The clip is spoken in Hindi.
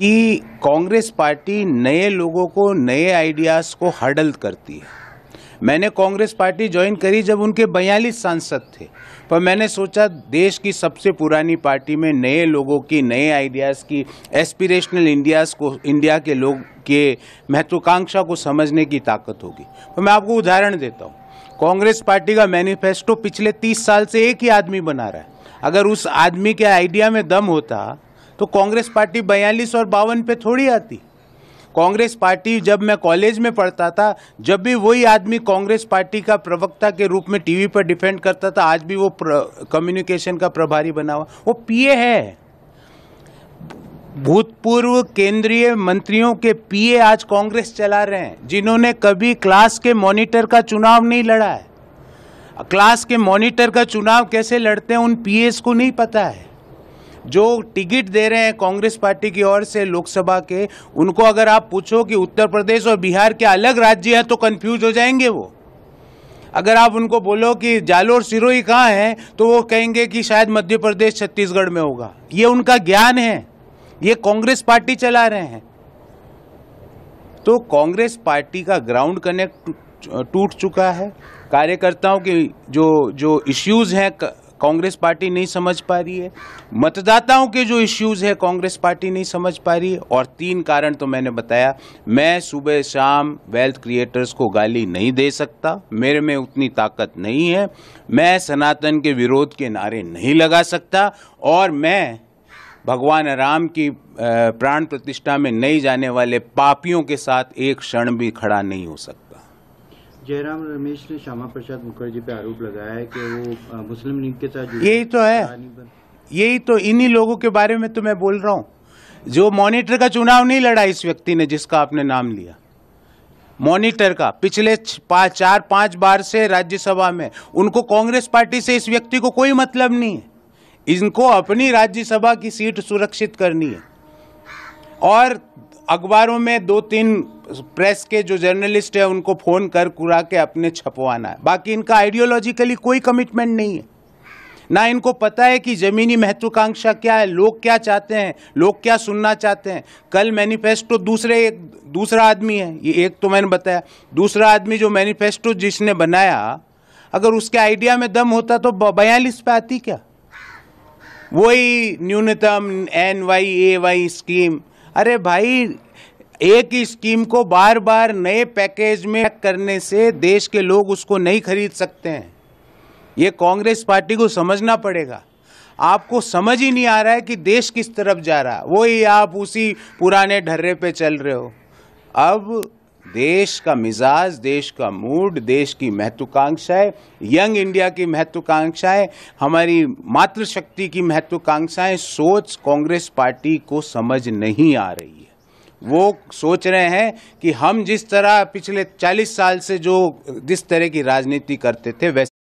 कि कांग्रेस पार्टी नए लोगों को नए आइडियाज़ को हर्डल करती है मैंने कांग्रेस पार्टी ज्वाइन करी जब उनके बयालीस सांसद थे पर मैंने सोचा देश की सबसे पुरानी पार्टी में नए लोगों की नए आइडियाज़ की एस्पिरेशनल इंडियाज़ को इंडिया के लोग के महत्वाकांक्षा को समझने की ताकत होगी तो मैं आपको उदाहरण देता हूँ कांग्रेस पार्टी का मैनिफेस्टो पिछले तीस साल से एक ही आदमी बना रहा है अगर उस आदमी के आइडिया में दम होता तो कांग्रेस पार्टी बयालीस और बावन पे थोड़ी आती कांग्रेस पार्टी जब मैं कॉलेज में पढ़ता था जब भी वही आदमी कांग्रेस पार्टी का प्रवक्ता के रूप में टीवी पर डिफेंड करता था आज भी वो कम्युनिकेशन का प्रभारी बना हुआ वो पीए है भूतपूर्व केंद्रीय मंत्रियों के पीए आज कांग्रेस चला रहे हैं जिन्होंने कभी क्लास के मॉनिटर का चुनाव नहीं लड़ा है क्लास के मॉनिटर का चुनाव कैसे लड़ते हैं उन पीएस को नहीं पता है जो टिकट दे रहे हैं कांग्रेस पार्टी की ओर से लोकसभा के उनको अगर आप पूछो कि उत्तर प्रदेश और बिहार के अलग राज्य हैं तो कंफ्यूज हो जाएंगे वो अगर आप उनको बोलो कि जालोर सिरोही कहाँ है तो वो कहेंगे कि शायद मध्य प्रदेश छत्तीसगढ़ में होगा ये उनका ज्ञान है ये कांग्रेस पार्टी चला रहे हैं तो कांग्रेस पार्टी का ग्राउंड कनेक्ट टूट चुका है कार्यकर्ताओं के जो जो इश्यूज हैं कांग्रेस पार्टी नहीं समझ पा रही है मतदाताओं के जो इश्यूज़ है कांग्रेस पार्टी नहीं समझ पा रही है और तीन कारण तो मैंने बताया मैं सुबह शाम वेल्थ क्रिएटर्स को गाली नहीं दे सकता मेरे में उतनी ताकत नहीं है मैं सनातन के विरोध के नारे नहीं लगा सकता और मैं भगवान राम की प्राण प्रतिष्ठा में नहीं जाने वाले पापियों के साथ एक क्षण भी खड़ा नहीं हो सकता जयराम रमेश ने श्यामा प्रसाद मुखर्जी पे आरोप लगाया है कि वो मुस्लिम लीग के साथ यही तो है यही तो इन्हीं लोगों के बारे में तो मैं बोल रहा हूँ जो मॉनिटर का चुनाव नहीं लड़ा इस व्यक्ति ने जिसका आपने नाम लिया मॉनिटर का पिछले पाँच चार पाँच बार से राज्यसभा में उनको कांग्रेस पार्टी से इस व्यक्ति को कोई मतलब नहीं है इनको अपनी राज्यसभा की सीट सुरक्षित करनी है और अखबारों में दो तीन प्रेस के जो जर्नलिस्ट है उनको फ़ोन कर कुरा के अपने छपवाना है बाकी इनका आइडियोलॉजिकली कोई कमिटमेंट नहीं है ना इनको पता है कि ज़मीनी महत्वाकांक्षा क्या है लोग क्या चाहते हैं लोग क्या सुनना चाहते हैं कल मैनिफेस्टो दूसरे एक दूसरा आदमी है ये एक तो मैंने बताया दूसरा आदमी जो मैनिफेस्टो जिसने बनाया अगर उसके आइडिया में दम होता तो बयालीस पे आती क्या वही न्यूनतम N Y A Y scheme अरे भाई एक ही स्कीम को बार बार नए पैकेज में करने से देश के लोग उसको नहीं खरीद सकते हैं ये कांग्रेस पार्टी को समझना पड़ेगा आपको समझ ही नहीं आ रहा है कि देश किस तरफ जा रहा है वही आप उसी पुराने ढर्रे पे चल रहे हो अब देश का मिजाज देश का मूड देश की महत्वाकांक्षाएं यंग इंडिया की महत्वाकांक्षाएं हमारी मातृशक्ति की महत्वाकांक्षाएं सोच कांग्रेस पार्टी को समझ नहीं आ रही वो सोच रहे हैं कि हम जिस तरह पिछले 40 साल से जो जिस तरह की राजनीति करते थे वैसे